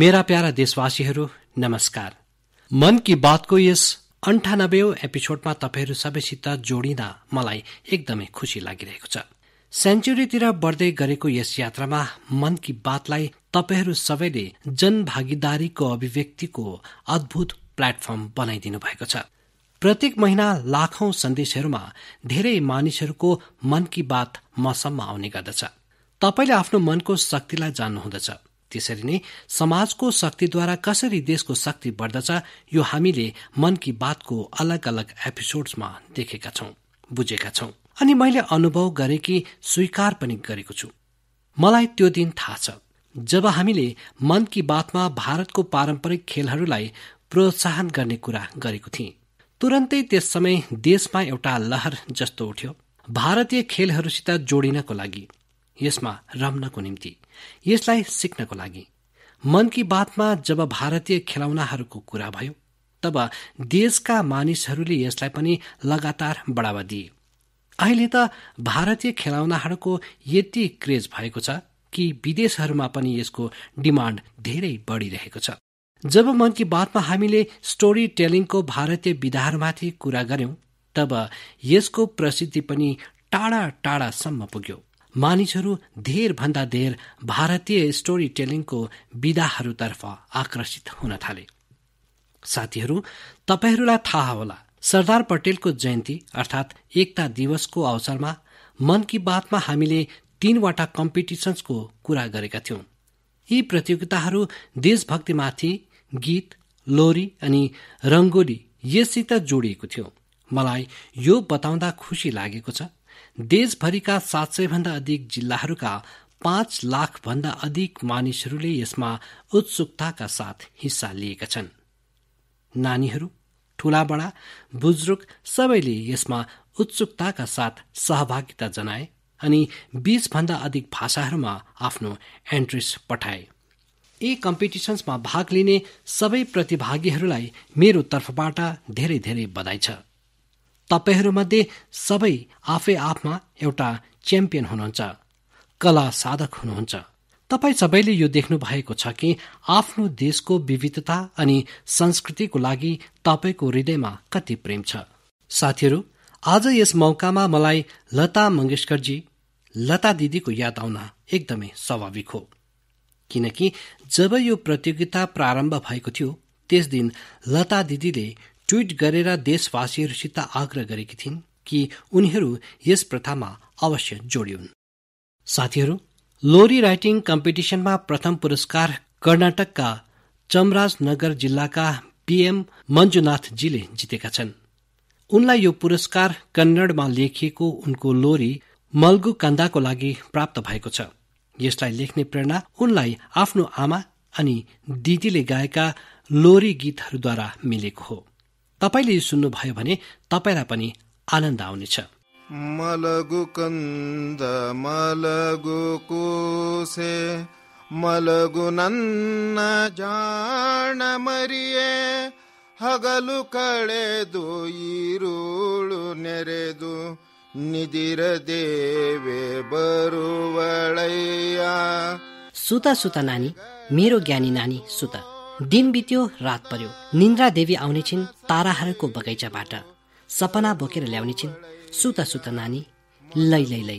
मेरा प्यारा देशवासीहरू नमस्कार मन की बातको यस अन्ठानब्बे एपिसोडमा तपाईँहरू सबैसित जोडिँदा मलाई एकदमै खुसी लागिरहेको छ सेन्चुरीतिर बढ्दै गरेको यस यात्रामा मन की बातलाई तपाईँहरू सबैले जनभागीदारीको अभिव्यक्तिको अद्भुत प्लेटफर्म बनाइदिनु भएको छ प्रत्येक महिना लाखौं सन्देशहरूमा धेरै मानिसहरूको मन की बात मसम्म आउने गर्दछ तपाईँले आफ्नो मनको शक्तिलाई जान्नुहुँदछ त्यसरी नै समाजको शक्तिद्वारा कसरी देशको शक्ति बढ्दछ यो हामीले मन की बातको अलग अलग एपिसोड्समा देखेका छौं बुझेका छौं अनि मैले अनुभव गरे कि स्वीकार पनि गरेको छु मलाई त्यो दिन थाहा छ जब हामीले मन की बातमा भारतको पारम्परिक खेलहरूलाई प्रोत्साहन गर्ने कुरा गरेको थिएँ तुरन्तै त्यस समय देशमा एउटा लहर जस्तो उठ्यो भारतीय खेलहरूसित जोडिनको लागि यसमा रम्नको निम्ति यसलाई सिक्नको लागि मन कि बातमा जब भारतीय खेलौनाहरूको कुरा भयो तब देशका मानिसहरूले यसलाई पनि लगातार बढावा दिए अहिले त भारतीय खेलाउनाहरूको यति क्रेज भएको छ कि विदेशहरूमा पनि यसको डिमाण्ड धेरै बढिरहेको छ जब मन कि बातमा हामीले स्टोरी टेलिङको भारतीय विधाहरूमाथि कुरा गर्यौं तब यसको प्रसिद्धि पनि टाढा टाढासम्म पुग्यो मानिसहरू धेरभन्दा धेर भारतीय स्टोरी टेलिङको विधाहरूतर्फ आकर्षित हुन थाले साथीहरू तपाईहरूलाई थाहा होला सरदार पटेलको जयन्ती अर्थात् एकता दिवसको अवसरमा मन की बातमा हामीले तीनवटा कम्पिटिसन्सको कुरा गरेका थियौं यी प्रतियोगिताहरू देशभक्तिमाथि गीत लोरी अनि रङ्गोली यससित जोडिएको थियो मलाई यो बताउँदा खुसी लागेको छ देशभरिका सात सय भन्दा अधिक जिल्लाहरूका पाँच लाख भन्दा अधिक मानिसहरूले यसमा उत्सुकताका साथ हिस्सा लिएका छन् नानीहरू ठूलाबडा बुजुर्ग सबैले यसमा उत्सुकताका साथ सहभागिता जनाए अनि भन्दा अधिक भाषाहरूमा आफ्नो एन्ट्रिस पठाए यी कम्पिटिसन्समा भाग लिने सबै प्रतिभागीहरूलाई मेरो तर्फबाट धेरै धेरै बधाई छ तपाईँहरूमध्ये सबै आफै आफमा एउटा च्याम्पियन हुनुहुन्छ कला साधक हुनुहुन्छ तपाईँ सबैले यो देख्नु भएको छ कि आफ्नो देशको विविधता अनि संस्कृतिको लागि तपाईँको हृदयमा कति प्रेम छ साथीहरू आज यस मौकामा मलाई लता मङ्गेशकरजी लता दिदीको याद आउन एकदमै स्वाभाविक हो किनकि जब यो प्रतियोगिता प्रारम्भ भएको थियो त्यस दिन लता दिदीले ट्वीट गरेर देशवासीहरूसित आग्रह गरेकी थिइन् कि उनीहरू यस प्रथामा अवश्य जोडिउन् साथीहरू लोरी राइटिङ कम्पिटिसनमा प्रथम पुरस्कार कर्नाटकका चमराजनगर जिल्लाका पीएम मञ्जुनाथजीले जितेका छन् उनलाई यो पुरस्कार कन्नडमा लेखिएको उनको लोरी मल्गु कन्दाको लागि प्राप्त भएको छ यसलाई लेख्ने प्रेरणा उनलाई आफ्नो आमा अनि दिदीले गाएका लोरी गीतहरूद्वारा मिलेको हो तपाईँले यो सुन्नुभयो भने तपाईँलाई पनि आनन्द आउनेछ मलगु कन्द मलगु कोसे मलगु नನ್ನ ಜಾಣ ಮರಿಯೇ ಹಗಲು ಕಳೆದು नेरेदु ನೆರೆದು देवे ದೇವೆ सुता सुता नानी मेरो ज्ञानी नानी सुता दिन बित्यो रात पर्यो निन्द्रा देवी आउने छिन् ताराहरूको बगैँचाबाट सपना बोकेर ल्याउने छिन् सुत सुत नानी लै लै लै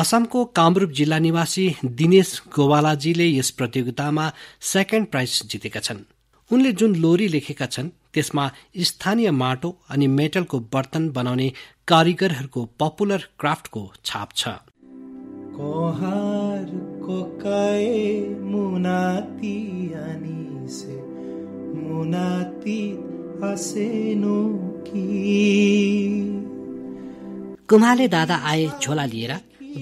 असमको कामरूप जिल्ला निवासी दिनेश गोवालाजीले यस प्रतियोगितामा सेकेन्ड प्राइज जितेका छन् उनले जुन लोरी लेखेका छन् त्यसमा स्थानीय माटो अनि मेटलको बर्तन बनाउने कारिगरहरूको पपुलर क्राफ्टको छाप छ कुमाले दादा आए झोला लिएर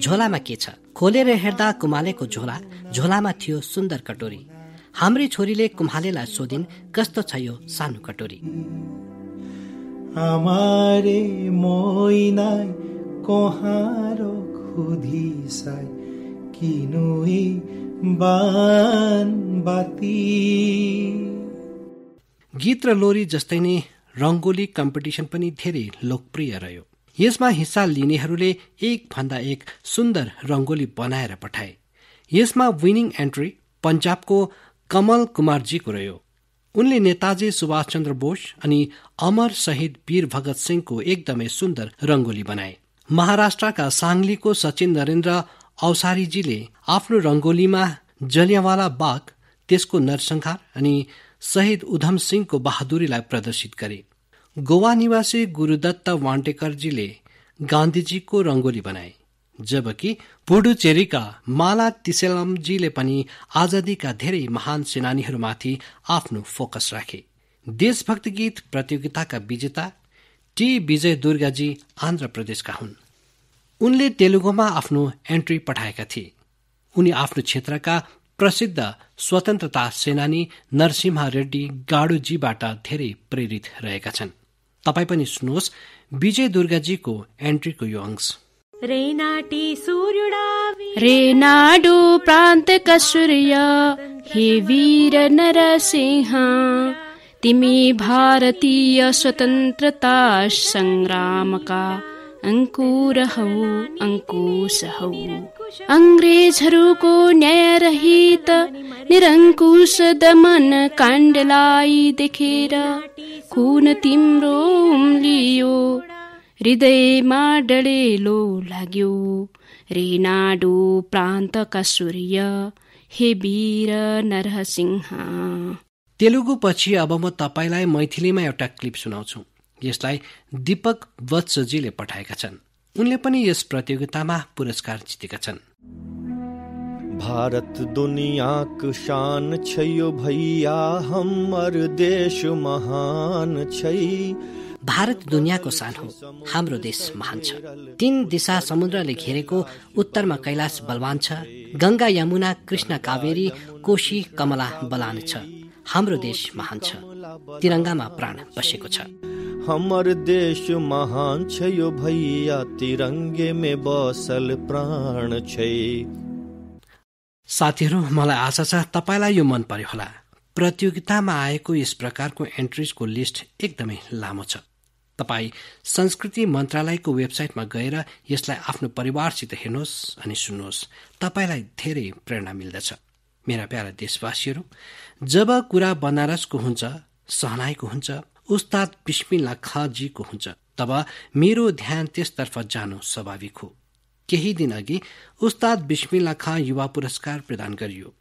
झोलामा के छ खोलेर हेर्दा कुमालेको झोला झोलामा थियो सुन्दर कटोरी हाम्रै छोरीले कुमालेलाई सोधिन् कस्तो छ यो सानो कटोरी আমারে মইনাই কহারো খুধিসাই কিনুই বান বাতি गीत र लोरी जस्तै नै रङ्गोली कम्पिटिसन पनि धेरै लोकप्रिय रह्यो यसमा हिस्सा लिनेहरूले एक भन्दा एक सुन्दर रङ्गोली बनाएर पठाए यसमा विनिङ एन्ट्री पन्जाबको कमल कुमारजीको रह्यो उनले नेताजी सुभाष चन्द्र बोस अनि अमर शहीद वीर भगत सिंहको एकदमै सुन्दर रंगोली बनाए महाराष्ट्रका साङ्लीको सचिन नरेन्द्र औसारीजीले आफ्नो रंगोलीमा जलियावाला बाग त्यसको नरसंहार अनि शहीद उधम सिंहको बहादुरीलाई प्रदर्शित गरे गोवा निवासी गुरूदत्त वाण्टेकरजीले गान्धीजीको रंगोली बनाए जबकि पुडुचेरीका माला तिसेलमजीले पनि आजादीका धेरै महान सेनानीहरूमाथि आफ्नो फोकस राखे देशभक्ति गीत प्रतियोगिताका विजेता टी विजय दुर्गाजी आन्ध्र प्रदेशका हुन् उनले तेलुगुमा आफ्नो एन्ट्री पठाएका थिए उनी आफ्नो क्षेत्रका प्रसिद्ध स्वतन्त्रता सेनानी नरसिम्हा रेड्डी गाडुजीबाट धेरै प्रेरित रहेका छन् तपाईँ पनि सुन्नुहोस् विजय दुर्गाजीको एन्ट्रीको यो अंश रेनाटी सूर्युडा रेनाडु प्रान्तका सूर्य हे वीर नरसिंह तिमी भारतीय स्वतन्त्रता सङ्ग्रामका अङ्कुर हौ अङ्कुश हौ अङ्ग्रेजहरूको रहित निरङ्कुश दमन काण्डलाई देखेर कुन तिम्रो लियो हृदयमा डडेलो लाग्यो रेनाडो प्रान्तका सूर्य हे वीर नरसिंह तेलुगु पछि अब म तपाईँलाई मैथिलीमा एउटा क्लिप सुनाउँछु यसलाई दीपक वत्सजीले पठाएका छन् उनले पनि यस प्रतियोगितामा पुरस्कार जितेका छन् भारत दुनियाक शान छैयो भैया हमर देश महान छै भारत दुनियाँको सान हो हाम्रो देश महान छ तीन दिशा समुद्रले घेरेको उत्तरमा कैलाश बलवान छ गंगा यमुना कृष्ण कावेरी कोशी कमला बलान छ हाम्रो देश महान छ तिरङ्गामा प्राण बसेको छ हमर देश महान छ यो भैया तिरङ्गे मे बसल प्राण छै साथीहरू मलाई आशा छ तपाईँलाई यो मन पर्यो होला प्रतियोगितामा आएको यस प्रकारको एन्ट्रिजको लिस्ट एकदमै लामो छ तपाईँ संस्कृति मन्त्रालयको वेबसाइटमा गएर यसलाई आफ्नो परिवारसित हेर्नुहोस् अनि सुन्नुहोस् तपाईँलाई धेरै प्रेरणा मिल्दछ मेरा प्यारा देशवासीहरू जब कुरा बनारसको हुन्छ सहनाईको हुन्छ उस्ताद बिस्मिल्ला खाजीको हुन्छ तब मेरो ध्यान त्यसतर्फ जानु स्वाभाविक हो केही दिन अघि उस्ताद बिस्मिल्ला खा युवा पुरस्कार प्रदान गरियो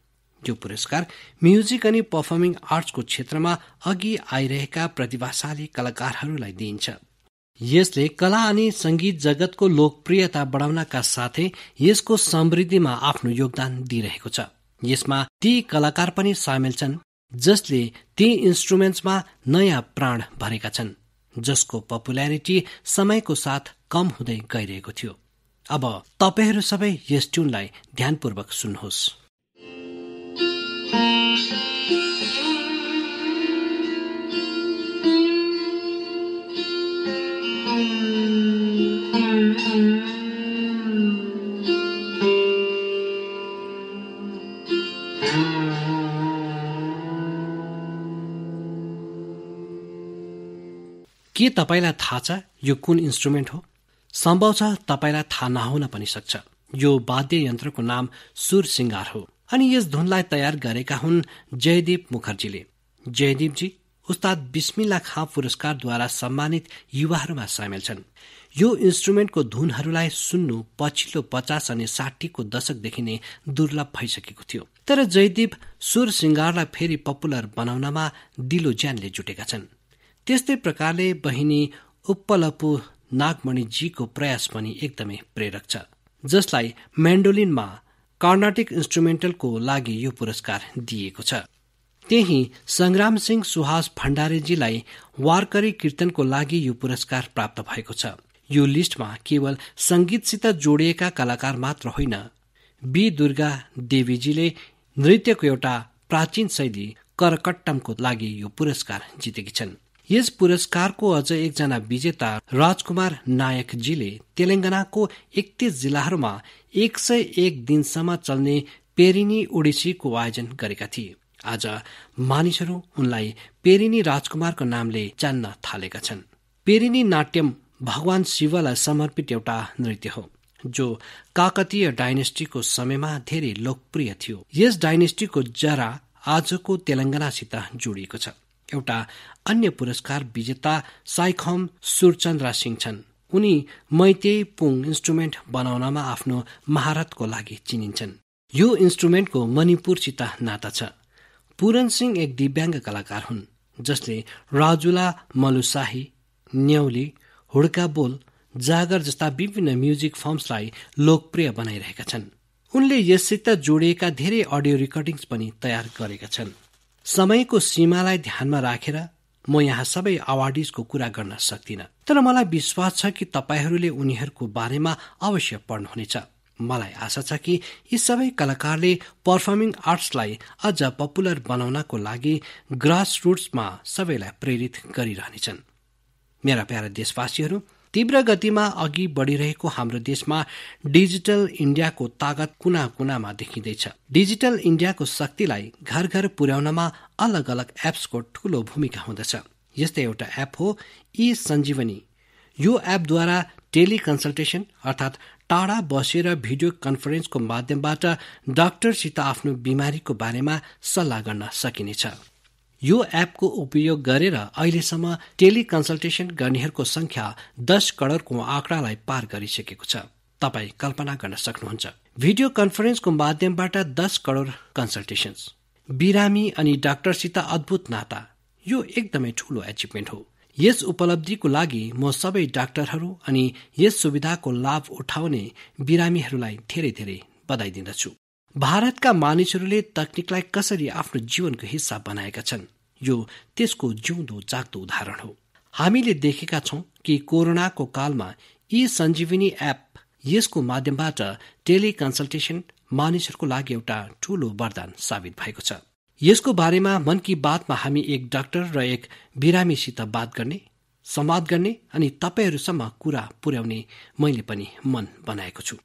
यो पुरस्कार म्युजिक अनि पर्फर्मिङ आर्ट्सको क्षेत्रमा अघि आइरहेका प्रतिभाशाली कलाकारहरूलाई दिइन्छ यसले कला अनि संगीत जगतको लोकप्रियता बढाउनका साथै यसको समृद्धिमा आफ्नो योगदान दिइरहेको छ यसमा ती कलाकार पनि सामेल छन् जसले ती इन्स्ट्रुमेन्ट्समा नयाँ प्राण भरेका छन् जसको पपुल्यारिटी समयको साथ कम हुँदै गइरहेको थियो अब तपाईँहरू सबै यस ट्युनलाई ध्यानपूर्वक सुन्नुहोस् के तपाईँलाई थाहा छ यो कुन इन्स्ट्रुमेन्ट हो सम्भव छ तपाईँलाई थाहा नहुन पनि सक्छ यो वाद्य यन्त्रको नाम सुर सिङ्गार हो अनि यस धुनलाई तयार गरेका हुन् जयदीप मुखर्जीले जयदीपजी उस्ताद बिस्मिल्ला खाँ पुरस्कारद्वारा सम्मानित युवाहरूमा सामेल छन् यो इन्स्ट्रुमेन्टको धुनहरूलाई सुन्नु पछिल्लो पचास अनि साठीको दशकदेखि नै दुर्लभ भइसकेको थियो तर जयदीप सुर सिङ्गारलाई फेरि पपुलर बनाउनमा दिलो ज्यानले जुटेका छन् त्यस्तै प्रकारले बहिनी उप्पलपु नागमणिजीको प्रयास पनि एकदमै प्रेरक छ जसलाई मेन्डोलिनमा कर्नाटिक इन्स्ट्रुमेन्टलको लागि यो पुरस्कार दिएको छ त्यही संग्राम सिंह सुहास भण्डारेजीलाई वारकरी कीर्तनको लागि यो पुरस्कार प्राप्त भएको छ यो लिस्टमा केवल संगीतसित जोडिएका कलाकार मात्र होइन बी दुर्गा देवीजीले नृत्यको एउटा प्राचीन शैली करकट्टमको लागि यो पुरस्कार जितेकी छन् यस पुरस्कारको अझ एकजना विजेता राजकुमार नायकजीले तेलेङ्गानाको एकतिस जिल्लाहरूमा एक सय एक दिनसम्म चल्ने पेरिनी ओडिसीको आयोजन गरेका थिए आज मानिसहरू उनलाई पेरिनी राजकुमारको नामले जान्न थालेका छन् पेरिनी नाट्यम भगवान शिवलाई समर्पित एउटा नृत्य हो जो काकतीय डाइनेस्टीको समयमा धेरै लोकप्रिय थियो यस डाइनेस्टीको जरा आजको तेलङ्गानासित जोडिएको छ एउटा अन्य पुरस्कार विजेता साइखम सुरचन्द्रा सिंह छन् उनी मैते पुङ इन्स्ट्रुमेन्ट बनाउनमा आफ्नो महारतको लागि चिनिन्छन् यो इन्स्ट्रुमेन्टको मणिपुर चिता नाता छ पूरण सिंह एक दिव्याङ्ग कलाकार हुन् जसले राजुला मलुसाही न्याउली हुड्का बोल जागर जस्ता विभिन्न म्युजिक फर्म्सलाई लोकप्रिय बनाइरहेका छन् उनले यससित जोडिएका धेरै अडियो रेकर्डिङ्स पनि तयार गरेका छन् समयको सीमालाई ध्यानमा राखेर म यहाँ सबै अवार्डिजको कुरा गर्न सक्दिन तर मलाई विश्वास छ कि तपाईँहरूले उनीहरूको बारेमा अवश्य पढ्नुहुनेछ मलाई आशा छ कि यी सबै कलाकारले पर्फर्मिङ आर्ट्सलाई अझ पपुलर बनाउनको लागि ग्रास रुट्समा सबैलाई प्रेरित गरिरहनेछन् मेरा प्यारा देशवासीहरू तीव्र गतिमा अघि बढ़िरहेको हाम्रो देशमा डिजिटल इण्डियाको तागत कुना कुनामा देखिँदैछ डिजिटल इण्डियाको शक्तिलाई घर घर पुर्याउनमा अलग अलग एप्सको ठूलो भूमिका हुँदछ यस्तै एउटा एप हो ई सञ्जीवनी यो एपद्वारा टेलिकन्सल्टेसन अर्थात् टाढा बसेर भिडियो कन्फरेन्सको माध्यमबाट डाक्टरसित आफ्नो बिमारीको बारेमा सल्लाह गर्न सकिनेछ यो एपको उपयोग गरेर अहिलेसम्म टेलिकन्सल्टेसन गर्नेहरूको संख्या दस करोड़को आँकडालाई पार गरिसकेको छ तपाईँ कल्पना गर्न सक्नुहुन्छ भिडियो कन्फरेन्सको माध्यमबाट दस करोड़ कन्सल्टेसन बिरामी अनि डाक्टरसित अद्भुत नाता यो एकदमै ठूलो एचिभमेन्ट हो यस उपलब्धिको लागि म सबै डाक्टरहरू अनि यस सुविधाको लाभ उठाउने बिरामीहरूलाई धेरै धेरै बधाई दिँदछु भारतका मानिसहरूले तकनिकलाई कसरी आफ्नो जीवनको हिस्सा बनाएका छन् यो त्यसको जिउँदो जाग्दो उदाहरण हो हामीले देखेका छौं कि कोरोनाको कालमा ई सञ्जीवनी एप यसको माध्यमबाट टेलिकन्सल्टेसन मानिसहरूको लागि एउटा ठूलो वरदान साबित भएको छ यसको बारेमा मन की बातमा हामी एक डाक्टर र एक बिरामीसित बात गर्ने संवाद गर्ने अनि तपाईँहरूसम्म कुरा पुर्याउने मैले पनि मन बनाएको छु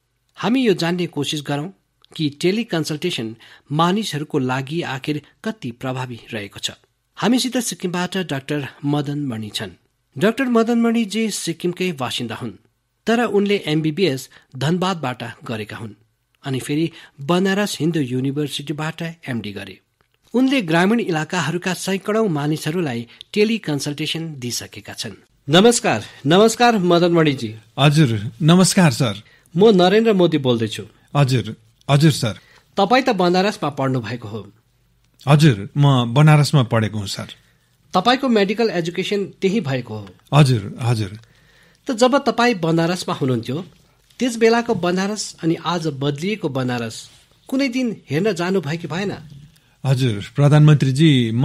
हामी यो जान्ने कोसिस गरौं कि टेलिकन्सल्टेसन मानिसहरूको लागि आखिर कति प्रभावी रहेको छ हामीसित सिक्किमबाट डाक्टर मदन मणि छन् डाक्टर मदन मणि जे सिक्किमकै बासिन्दा हुन् तर उनले एमबीबीएस धनबादबाट गरेका हुन् अनि फेरि बनारस हिन्दू युनिभर्सिटीबाट एमडी गरे उनले ग्रामीण इलाकाहरूका सैकडौं मानिसहरूलाई टेलिकन्सल्टेसन दिइसकेका छन् नमस्कार नमस्कार मदन मणिजी हजुर नमस्कार सर म नरेन्द्र मोदी बोल्दैछु हजुर हजुर सर तपाईँ त बनारसमा पढ्नु भएको हो हजुर म बनारसमा पढेको हुँ सर तपाईँको मेडिकल एजुकेसन त्यही भएको हो हजुर हजुर त जब तपाईँ बनारसमा हुनुहुन्थ्यो त्यस बेलाको बनारस अनि आज बदलिएको बनारस कुनै दिन हेर्न जानु भयो कि भएन हजुर प्रधानमन्त्रीजी म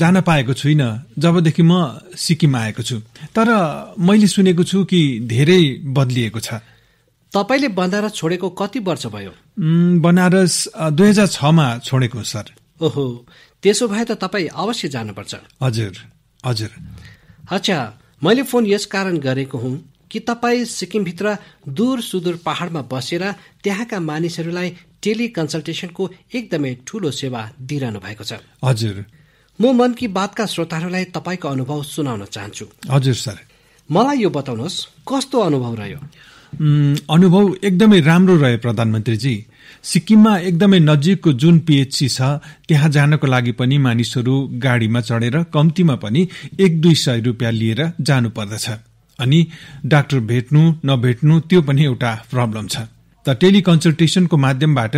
जान पाएको छुइनँ जबदेखि म सिक्किम आएको छु तर मैले सुनेको छु कि धेरै बदलिएको छ तपाईँले बनारस छोडेको कति वर्ष भयो बनारस दुई हजार छमा छोडेको सर ओहो त्यसो भए त तपाईँ अवश्य जानुपर्छ हजुर हजुर अच्छा मैले फोन यस कारण गरेको हुँ कि तपाईँ सिक्किमभित्र दूर सुदूर पहाडमा बसेर त्यहाँका मानिसहरूलाई टेली कन्सल्टेसनको एकदमै ठूलो सेवा दिइरहनु भएको छ हजुर म मन कि बातका श्रोताहरूलाई तपाईँको अनुभव सुनाउन चाहन्छु हजुर सर मलाई यो बताउनुहोस् कस्तो अनुभव रह्यो अनुभव एकदमै राम्रो रह्यो प्रधानमन्त्रीजी सिक्किममा एकदमै नजिकको जुन पिएचसी छ त्यहाँ जानको लागि पनि मानिसहरू गाड़ीमा चढेर कम्तीमा पनि एक दुई सय रुपियाँ लिएर जानुपर्दछ अनि डाक्टर भेट्नु नभेट्नु त्यो पनि एउटा प्रब्लम छ त टेलिकन्सल्टेसनको माध्यमबाट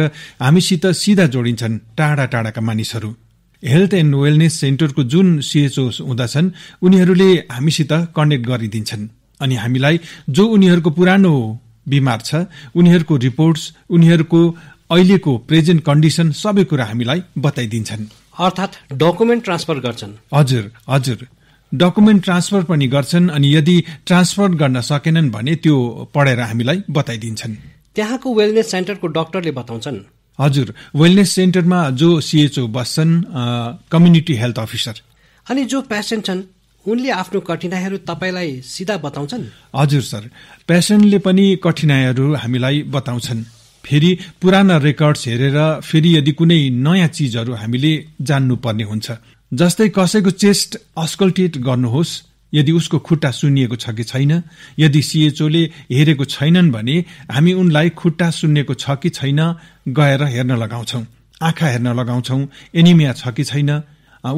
हामीसित सिधा जोडिन्छन् टाढा टाढाका मानिसहरू हेल्थ एण्ड वेलनेस सेन्टरको जुन सिएचओ हुँदछन् उनीहरूले हामीसित कनेक्ट गरिदिन्छन् अनि हामीलाई जो उनीहरूको पुरानो बिमार छ उनीहरूको रिपोर्ट्स उनीहरूको अहिलेको प्रेजेन्ट कन्डिसन सबै कुरा हामीलाई बताइदिन्छन् अर्थात् डकुमेन्ट ट्रान्सफर गर्छन् हजुर हजुर डकुमेन्ट ट्रान्सफर पनि गर्छन् अनि यदि ट्रान्सफर गर्न सकेनन् भने त्यो पढेर हामीलाई बताइदिन्छन् त्यहाँको वेलनेस सेन्टरको डाक्टरले बताउँछन् हजुर वेलनेस सेन्टरमा जो सिएचओ बस्छन् कम्युनिटी हेल्थ अफिसर अनि जो पेसेन्ट छन् उनले आफ्नो कठिनाइहरू तपाईँलाई सिधा बताउँछन् हजुर सर पेसेन्टले पनि कठिनाइहरू हामीलाई बताउँछन् फेरि पुराना रेकर्ड्स हेरेर फेरि यदि कुनै नयाँ चिजहरू हामीले जान्नुपर्ने हुन्छ जस्तै कसैको चेस्ट अस्कल्टेट गर्नुहोस् यदि उसको खुट्टा सुनिएको छ कि छैन यदि सिएचओले हेरेको छैनन् भने हामी उनलाई खुट्टा सुन्निएको छ कि छैन गएर हेर्न लगाउँछौँ आँखा हेर्न लगाउँछौँ एनिमिया छ कि छैन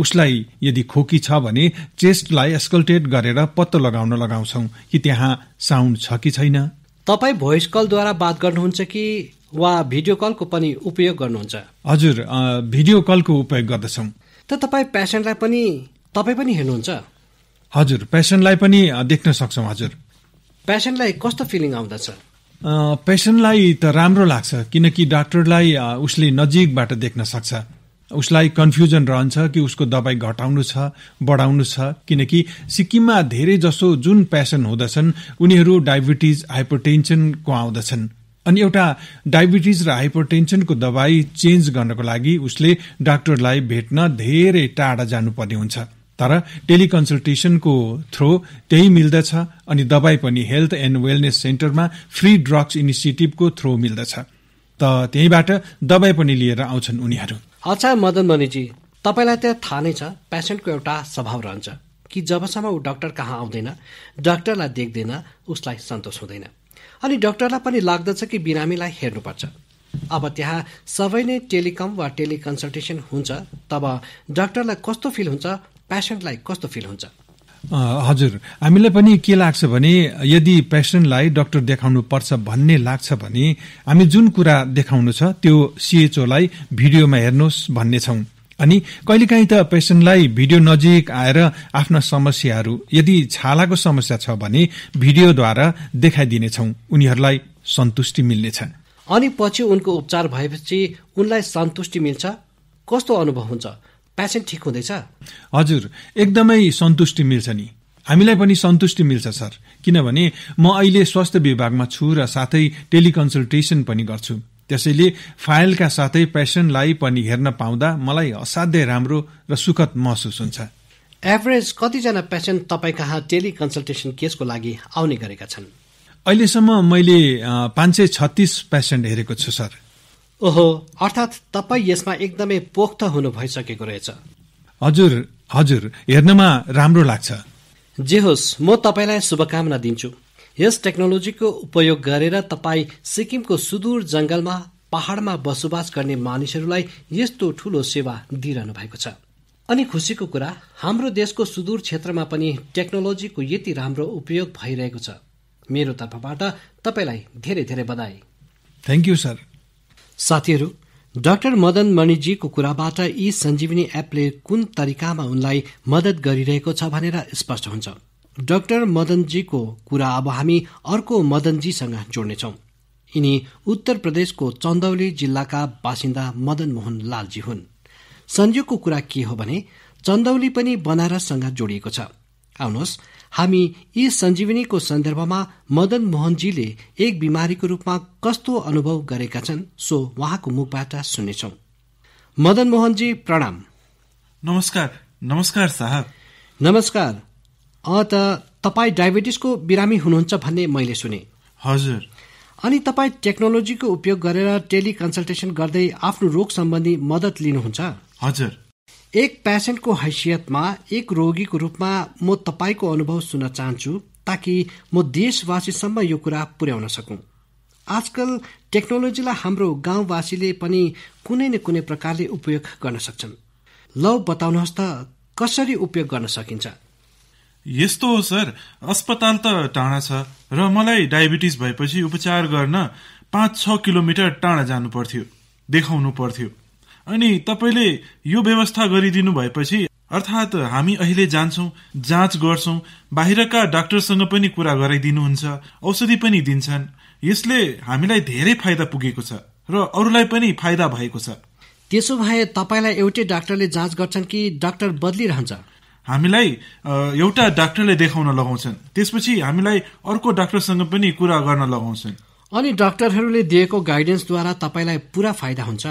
उसलाई यदि खोकी छ भने चेस्टलाई एस्कल्टेट गरेर पत्तो लगाउन लगाउँछौ कि त्यहाँ साउन्ड छ कि छैन तपाईँ भोइस कलद्वारा बात गर्नुहुन्छ कि वा भिडियो कलको पनि उपयोग गर्नुहुन्छ हजुर भिडियो कलको उपयोग गर्दछौ त तपाईँ पेसेन्टलाई पनि तपाईँ पनि हेर्नुहुन्छ हजुर पेसेन्टलाई पनि देख्न सक्छौ हजुर पेसेन्टलाई कस्तो फिलिङ आउँदछ पेसेन्टलाई त राम्रो लाग्छ किनकि डाक्टरलाई उसले नजिकबाट देख्न सक्छ उसलाई कन्फ्युजन रहन्छ कि उसको दबाई घटाउनु छ बढाउनु छ किनकि सिक्किममा धेरै जसो जुन पेसन हुँदछन् उनीहरू डायबिटिज हाइपरटेन्सनको आउँदछन् अनि एउटा डायबिटिज र हाइपरटेन्सनको दबाई चेन्ज गर्नको लागि उसले डाक्टरलाई भेट्न धेरै टाढा जानुपर्ने हुन्छ तर टेलिकन्सल्टेसनको थ्रो त्यही मिल्दछ अनि दबाई पनि हेल्थ एण्ड वेलनेस सेन्टरमा फ्री ड्रग्स इनिसिएटिभको थ्रो मिल्दछ त त्यहीबाट दबाई पनि लिएर आउँछन् उनीहरू अच्छा मदन मणिजी तपाईँलाई त्यहाँ थाहा नै छ पेसेन्टको एउटा स्वभाव रहन्छ कि जबसम्म ऊ डाक्टर कहाँ आउँदैन डाक्टरलाई देख्दैन उसलाई सन्तोष हुँदैन अनि डाक्टरलाई पनि लाग्दछ कि बिरामीलाई हेर्नुपर्छ अब त्यहाँ सबै नै टेलिकम वा टेलिकन्सल्टेसन हुन्छ तब डाक्टरलाई कस्तो फिल हुन्छ पेसेन्टलाई कस्तो फिल हुन्छ हजुर हामीलाई पनि के लाग्छ भने यदि पेसेन्टलाई डक्टर देखाउनु पर्छ भन्ने लाग्छ भने हामी जुन कुरा देखाउनु छ त्यो सिएचओलाई भिडियोमा हेर्नुहोस् भन्ने छौं अनि कहिलेकाहीँ त पेसेन्टलाई भिडियो नजिक आएर आफ्ना समस्याहरू यदि छालाको समस्या छ भने भिडियोद्वारा देखाइदिनेछौ उनीहरूलाई सन्तुष्टि मिल्नेछ अनि पछि उनको उपचार भएपछि उनलाई सन्तुष्टि मिल्छ कस्तो अनुभव हुन्छ पेसेन्ट ठिक हुँदैछ हजुर एकदमै सन्तुष्टि मिल्छ नि हामीलाई पनि सन्तुष्टि मिल्छ सर किनभने म अहिले स्वास्थ्य विभागमा छु र साथै टेलिकन्सल्टेसन पनि गर्छु त्यसैले फाइलका साथै पेसेन्टलाई पनि हेर्न पाउँदा मलाई असाध्यै राम्रो र सुखद महसुस हुन्छ एभरेज कतिजना पेसेन्ट तपाईँ कहाँ टेलिकन्सल्टेसन केसको लागि आउने गरेका छन् अहिलेसम्म मैले पाँच सय छत्तिस पेसेन्ट हेरेको छु सर ओहो अर्थात् तपाईँ यसमा एकदमै पोख्त हुनु भइसकेको रहेछ हजुर हजुर हेर्नमा राम्रो लाग्छ जे होस् म तपाईँलाई शुभकामना दिन्छु यस टेक्नोलोजीको उपयोग गरेर तपाईँ सिक्किमको सुदूर जंगलमा पहाड़मा बसोबास गर्ने मानिसहरूलाई यस्तो ठूलो सेवा दिइरहनु भएको छ अनि खुसीको कुरा हाम्रो देशको सुदूर क्षेत्रमा पनि टेक्नोलोजीको यति राम्रो उपयोग भइरहेको छ मेरो तर्फबाट तपाईँलाई धेरै धेरै बधाई थ्याङ्क यू सर साथीहरू डाक्टर मदन मणिजीको कुराबाट यी सञ्जीवनी एपले कुन तरिकामा उनलाई मदत गरिरहेको छ भनेर स्पष्ट हुन्छ डाक्टर मदनजीको कुरा अब हामी अर्को मदनजीसँग जोड्नेछौ यिनी उत्तर प्रदेशको चन्दौली जिल्लाका बासिन्दा मदन मोहन लालजी हुन् संयोगको कुरा के हो भने चन्दौली पनि बनारससँग जोडिएको छ आउनुहोस् हामी यी सञ्जीवनीको सन्दर्भमा मदन मोहनजीले एक बिमारीको रूपमा कस्तो अनुभव गरेका छन् सो उहाँको मुखबाट सुनेछौ मदन मोहनजी प्रणाम नमस्कार नमस्कार साहब नमस्कार त तपाईँ डायबिटिसको बिरामी हुनुहुन्छ भन्ने मैले सुने हजुर अनि तपाईँ टेक्नोलोजीको उपयोग गरेर टेलिकन्सल्टेसन गर्दै आफ्नो रोग सम्बन्धी मदत लिनुहुन्छ हजुर एक पेसेन्टको हैसियतमा एक रोगीको रूपमा म तपाईँको अनुभव सुन्न चाहन्छु ताकि म देशवासीसम्म यो कुरा पुर्याउन सकौँ आजकल टेक्नोलोजीलाई हाम्रो गाउँवासीले पनि कुनै न कुनै प्रकारले उपयोग गर्न सक्छन् लौ बताउनुहोस् त कसरी उपयोग गर्न सकिन्छ यस्तो हो सर अस्पताल त टाढा छ र मलाई डायबिटिज भएपछि उपचार गर्न पाँच छ किलोमिटर टाढा जानु पर्थ्यो देखाउनु पर्थ्यो अनि तपाईँले यो व्यवस्था गरिदिनु भएपछि अर्थात् हामी अहिले जान्छौँ जाँच गर्छौँ बाहिरका डाक्टरसँग पनि कुरा गराइदिनुहुन्छ औषधि पनि दिन्छन् यसले हामीलाई धेरै फाइदा पुगेको छ र अरूलाई पनि फाइदा भएको छ त्यसो भए तपाईँलाई एउटै डाक्टरले जाँच गर्छन् कि डाक्टर बदलिरहन्छ हामीलाई एउटा डाक्टरले देखाउन लगाउँछन् त्यसपछि हामीलाई अर्को डाक्टरसँग पनि कुरा गर्न लगाउँछन् अनि डाक्टरहरूले दिएको गाइडेन्सद्वारा तपाईँलाई पुरा फाइदा हुन्छ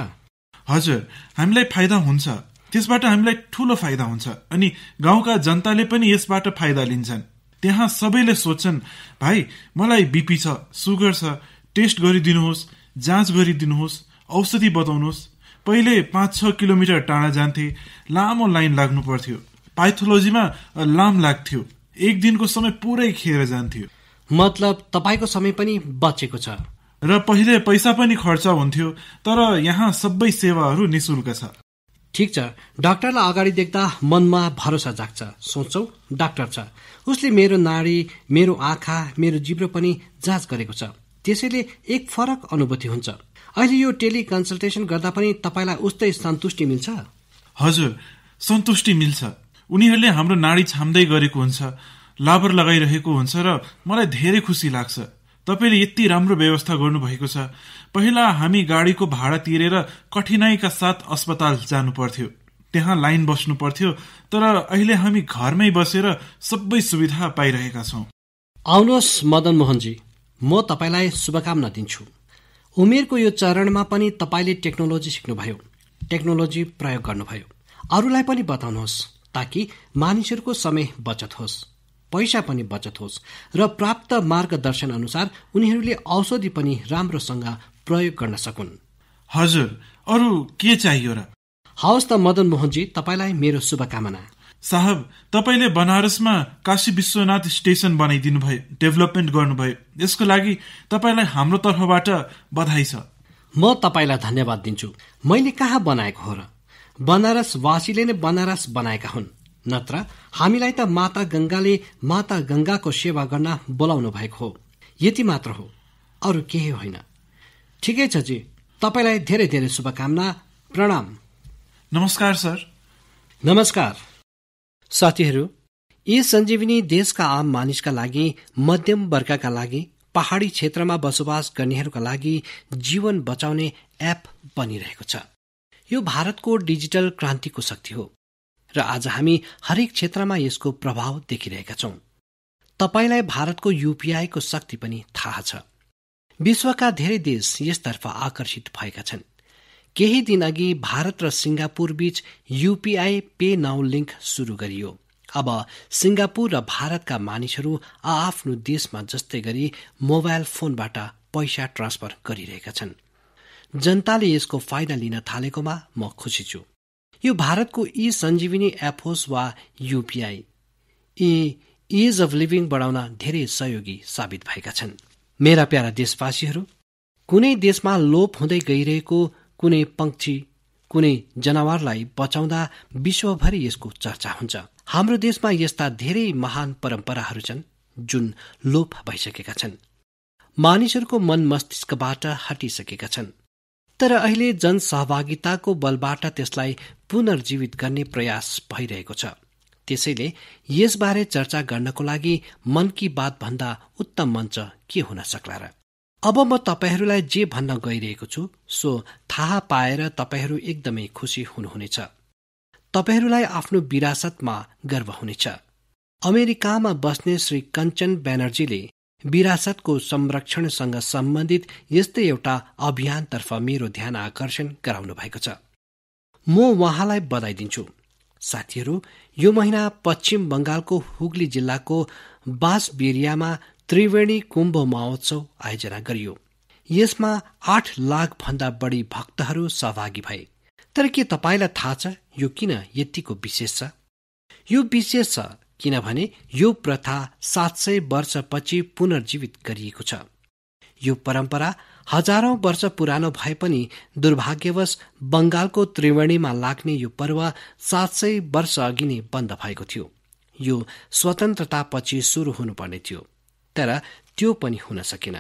हजुर हामीलाई फाइदा हुन्छ त्यसबाट हामीलाई ठूलो फाइदा हुन्छ अनि गाउँका जनताले पनि यसबाट फाइदा लिन्छन् त्यहाँ सबैले सोच्छन् भाइ मलाई बिपी छ सुगर छ टेस्ट गरिदिनुहोस् जाँच गरिदिनुहोस् औषधि बताउनुहोस् पहिले पाँच छ किलोमिटर टाढा जान्थे लामो लाइन लाग्नु पर्थ्यो पाइथोलोजीमा लाम लाग्थ्यो एक दिनको समय पुरै खेर जान्थ्यो मतलब तपाईँको समय पनि बचेको छ र पहिले पैसा पनि खर्च हुन्थ्यो तर यहाँ सबै सेवाहरू निशुल्क छ ठिक छ डाक्टरलाई अगाडि देख्दा मनमा भरोसा जाग्छ सोच्छौ डाक्टर छ उसले मेरो नाडी मेरो आँखा मेरो जिब्रो पनि जाँच गरेको छ त्यसैले एक फरक अनुभूति हुन्छ अहिले यो टेली कन्सल्टेसन गर्दा पनि तपाईँलाई उस्तै सन्तुष्टि मिल्छ हजुर सन्तुष्टि मिल्छ उनीहरूले हाम्रो नाडी छाम्दै गरेको हुन्छ लाबर लगाइरहेको हुन्छ र मलाई धेरै खुसी लाग्छ तपाईँले यति राम्रो व्यवस्था गर्नुभएको छ पहिला हामी गाडीको भाडा तिरेर कठिनाईका साथ अस्पताल जानु पर्थ्यो त्यहाँ लाइन बस्नु पर्थ्यो तर अहिले हामी घरमै बसेर सबै सुविधा पाइरहेका छौँ आउनुहोस् मदन मोहनजी म तपाईँलाई शुभकामना दिन्छु उमेरको यो चरणमा पनि तपाईँले टेक्नोलोजी सिक्नुभयो टेक्नोलोजी प्रयोग गर्नुभयो अरूलाई पनि बताउनुहोस् ताकि मानिसहरूको समय बचत होस् पैसा पनि बचत होस् र प्राप्त मार्गदर्शन अनुसार उनीहरूले औषधि पनि राम्रोसँग प्रयोग गर्न सकुन् हजुर अरू के चाहियो र हवस् त मदन मोहनजी तपाईँलाई मेरो शुभकामना साहब तपाईँले बनारसमा काशी विश्वनाथ स्टेशन बनाइदिनु भयो डेभलपमेन्ट गर्नुभयो यसको लागि तपाईँलाई हाम्रो तर्फबाट बधाई छ म तपाईँलाई धन्यवाद दिन्छु मैले कहाँ बनाएको हो र बनारसवासीले नै बनारस बनाएका हुन् नत्र हामीलाई त माता गंगाले माता गंगाको सेवा गर्न बोलाउनु भएको हो यति मात्र हो अरू केही होइन ठिकै छ जी तपाईँलाई धेरै धेरै शुभकामना प्रणाम नमस्कार सर नमस्कार साथीहरू यी सञ्जीवनी देशका आम मानिसका लागि मध्यम वर्गका लागि पहाड़ी क्षेत्रमा बसोबास गर्नेहरूका लागि जीवन बचाउने एप बनिरहेको छ यो भारतको डिजिटल क्रान्तिको शक्ति हो र आज हामी हरेक क्षेत्रमा यसको प्रभाव देखिरहेका छौं तपाईँलाई भारतको युपिआईको शक्ति पनि थाहा छ विश्वका धेरै देश यसतर्फ आकर्षित भएका छन् केही दिन अघि भारत र सिंगापुर बीच युपिआई पे नाउ लिङ्क सुरु गरियो अब सिङ्गापुर र भारतका मानिसहरू आआफ्नो देशमा जस्तै गरी मोबाइल फोनबाट पैसा ट्रान्सफर गरिरहेका छन् जनताले यसको फाइदा लिन थालेकोमा म खुसी छु यो भारतको ई सञ्जीवनी एप होस् वा युपिआई यी इज अफ लिभिङ बढाउन धेरै सहयोगी साबित भएका छन् मेरा प्यारा देशवासीहरू कुनै देशमा लोप हुँदै गइरहेको कुनै पंक्षी कुनै जनावरलाई बचाउँदा विश्वभरि यसको चर्चा हुन्छ हाम्रो देशमा यस्ता धेरै महान परम्पराहरू छन् जुन लोप भइसकेका छन् मानिसहरूको मन मस्तिष्कबाट हटिसकेका छन् तर अहिले जनसहभागिताको बलबाट त्यसलाई पुनर्जीवित गर्ने प्रयास भइरहेको छ त्यसैले यसबारे चर्चा गर्नको लागि मन की बात भन्दा उत्तम मञ्च के हुन सक्ला र अब म तपाईँहरूलाई जे भन्न गइरहेको छु सो थाहा पाएर तपाईँहरू एकदमै खुसी हुनुहुनेछ तपाईँहरूलाई आफ्नो विरासतमा गर्व हुनेछ अमेरिकामा बस्ने श्री कञ्चन ब्यानर्जीले विरासतको संरक्षणसँग सम्बन्धित यस्तै एउटा अभियानतर्फ मेरो ध्यान आकर्षण गराउनु भएको छ म उहाँलाई बधाई दिन्छु साथीहरू यो महिना पश्चिम बंगालको हुगली जिल्लाको बासबेरियामा त्रिवेणी कुम्भ महोत्सव आयोजना गरियो यसमा आठ लाख भन्दा बढी भक्तहरू सहभागी भए तर के तपाईँलाई थाहा छ यो किन यतिको विशेष छ यो विशेष छ किनभने यो प्रथा सात सय वर्षपछि पुनर्जीवित गरिएको छ यो परम्परा हजारौं वर्ष पुरानो भए पनि दुर्भाग्यवश बंगालको त्रिवेणीमा लाग्ने यो पर्व सात सय वर्ष अघि नै बन्द भएको थियो यो स्वतन्त्रतापछि सुरु हुनुपर्ने थियो तर त्यो पनि हुन सकेन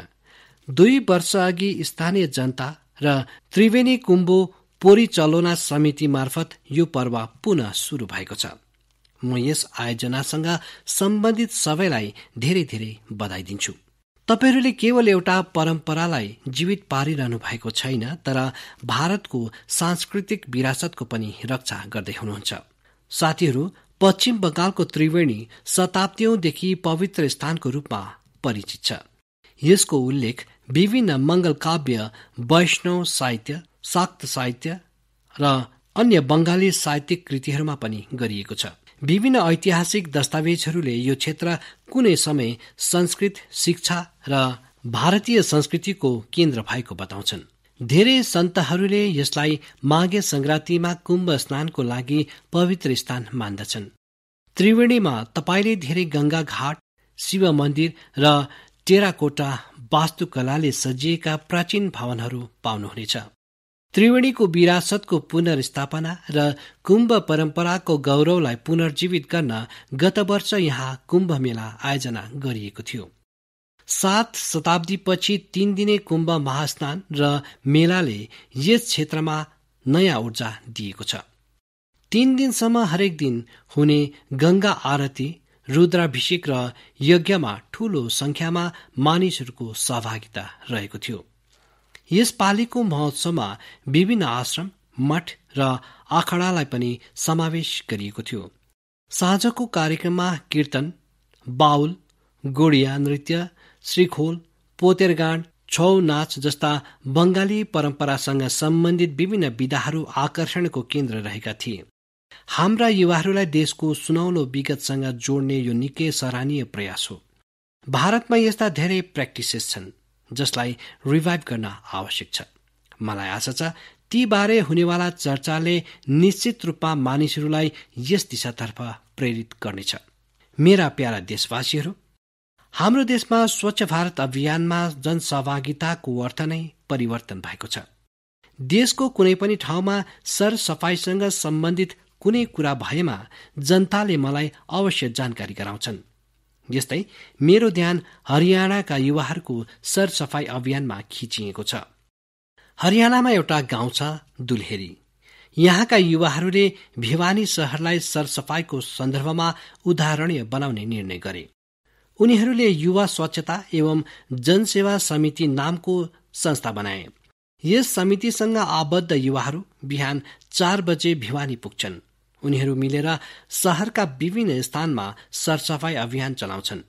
दुई वर्ष अघि स्थानीय जनता र त्रिवेणी कुम्बो पोरी चलोना समिति मार्फत यो पर्व पुनः सुरु भएको छ म यस आयोजनासँग सम्बन्धित सबैलाई धेरै धेरै बधाई दिन्छु तपाईँहरूले केवल एउटा परम्परालाई जीवित पारिरहनु भएको छैन तर भारतको सांस्कृतिक विरासतको पनि रक्षा गर्दै हुनुहुन्छ साथीहरू पश्चिम बंगालको त्रिवेणी शताब्दीदेखि पवित्र स्थानको रूपमा परिचित छ यसको उल्लेख विभिन्न मंगल काव्य वैष्णव साहित्य साक्त साहित्य र अन्य बंगाली साहित्यिक कृतिहरूमा पनि गरिएको छ विभिन्न ऐतिहासिक दस्तावेजहरूले यो क्षेत्र कुनै समय संस्कृत शिक्षा र भारतीय संस्कृतिको केन्द्र भएको बताउँछन् धेरै सन्तहरूले यसलाई माघे संक्रान्तिमा कुम्भ स्नानको लागि पवित्र स्थान मान्दछन् त्रिवेणीमा तपाईँले धेरै गंगा घाट शिव मन्दिर र टेराकोटा वास्तुकलाले सजिएका प्राचीन भवनहरू पाउनुहुनेछ त्रिवेणीको विरासतको पुनर्स्थापना र कुम्भ परम्पराको गौरवलाई पुनर्जीवित गर्न गत वर्ष यहाँ कुम्भ मेला आयोजना गरिएको थियो सात शताब्दीपछि तीन दिने कुम्भ महास्नान र मेलाले यस क्षेत्रमा नयाँ ऊर्जा दिएको छ तीन दिनसम्म हरेक दिन हुने गंगा आरती रुद्राभिषेक र यज्ञमा ठूलो संख्यामा मानिसहरूको सहभागिता रहेको थियो यस यसपालिको महोत्सवमा विभिन्न आश्रम मठ र आखडालाई पनि समावेश गरिएको थियो साँझको कार्यक्रममा कीर्तन बाउल गोडिया नृत्य श्रीखोल पोतेरगाँड छौ नाच जस्ता बङ्गाली परम्परासँग सम्बन्धित विभिन्न विधाहरू आकर्षणको केन्द्र रहेका थिए हाम्रा युवाहरूलाई देशको सुनौलो विगतसँग जोड्ने यो निकै सराहनीय प्रयास हो भारतमा यस्ता धेरै प्र्याक्टिसेस छन् जसलाई रिभाइभ गर्न आवश्यक छ मलाई आशा छ ती बारे हुनेवाला चर्चाले निश्चित रूपमा मानिसहरूलाई यस दिशातर्फ प्रेरित गर्नेछ मेरा प्यारा देशवासीहरू हाम्रो देशमा स्वच्छ भारत अभियानमा जनसहभागिताको अर्थ नै परिवर्तन भएको छ देशको कुनै पनि ठाउँमा सरसफाइसँग सम्बन्धित कुनै कुरा भएमा जनताले मलाई अवश्य जानकारी गराउँछन् यस्तै मेरो ध्यान हरियाणाका युवाहरूको सरसफाई अभियानमा खिचिएको छ हरियाणामा एउटा गाउँ छ दुलहेरी यहाँका युवाहरूले भिवानी शहरलाई सरसफाईको सन्दर्भमा उदाहरणीय बनाउने निर्णय गरे उनीहरूले युवा स्वच्छता एवं जनसेवा समिति नामको संस्था बनाए यस समितिसँग आबद्ध युवाहरू बिहान चार बजे भिवानी पुग्छन् उनीहरू मिलेर शहरका विभिन्न स्थानमा सरसफाई अभियान चलाउँछन्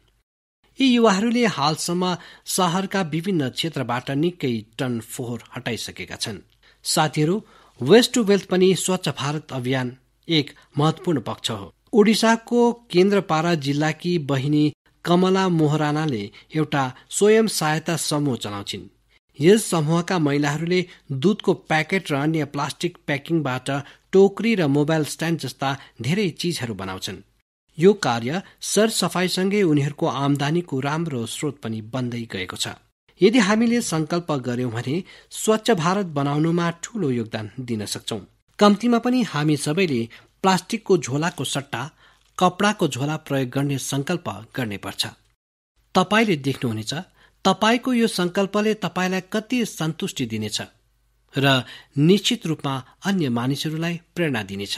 यी युवाहरूले हालसम्म शहरका विभिन्न क्षेत्रबाट निकै टन फोहोर हटाइसकेका छन् साथीहरू वेस्ट टु वेल्थ पनि स्वच्छ भारत अभियान एक महत्वपूर्ण पक्ष हो ओडिसाको केन्द्रपारा जिल्लाकी बहिनी कमला मोहरानाले एउटा स्वयं सहायता समूह चलाउँछिन् यस समूहका महिलाहरूले दुधको प्याकेट र अन्य प्लास्टिक प्याकिङबाट टोकरी र मोबाइल स्ट्यान्ड जस्ता धेरै चिजहरू बनाउँछन् यो कार्य सरसफाईसँगै उनीहरूको आमदानीको राम्रो स्रोत पनि बन्दै गएको छ यदि हामीले संकल्प गर्यौं भने स्वच्छ भारत बनाउनुमा ठूलो योगदान दिन सक्छौं कम्तीमा पनि हामी सबैले प्लास्टिकको झोलाको सट्टा कपडाको झोला प्रयोग गर्ने संकल्प गर्नेपर्छ तपाईँले देख्नुहुनेछ तपाईँको यो संकल्पले तपाईँलाई कति सन्तुष्टि दिनेछ र निश्चित रूपमा अन्य मानिसहरूलाई प्रेरणा दिनेछ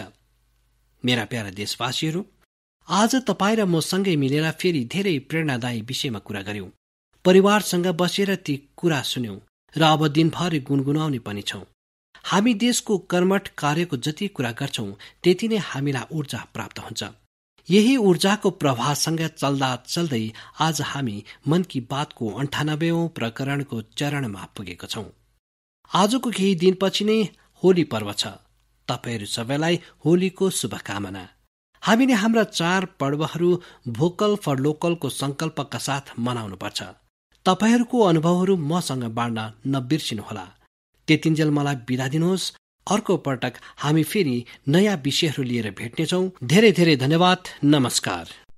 मेरा प्यारा देशवासीहरू आज तपाईँ र म सँगै मिलेर फेरि धेरै प्रेरणादायी विषयमा कुरा गर्यौं परिवारसँग बसेर ती कुरा सुन्यौं र अब दिनभरि गुनगुनाउने पनि छौं हामी देशको कर्मठ कार्यको जति कुरा गर्छौं त्यति नै हामीलाई ऊर्जा प्राप्त हुन्छ यही ऊर्जाको प्रभावसँग चल्दा चल्दै आज हामी मन की बातको अन्ठानब्बे प्रकरणको चरणमा पुगेका छौं आजको केही दिनपछि नै होली पर्व छ तपाईँहरू सबैलाई होलीको शुभकामना हामीले हाम्रा चार पर्वहरू भोकल फर लोकलको संकल्पका साथ मनाउनुपर्छ तपाईँहरूको अनुभवहरू मसँग बाँड्न नबिर्सिनुहोला त्यतिन्जेल मलाई बिदा दिनुहोस् अर्को पटक हामी फेरि नयाँ विषयहरू लिएर भेट्नेछौ धेरै धेरै धन्यवाद नमस्कार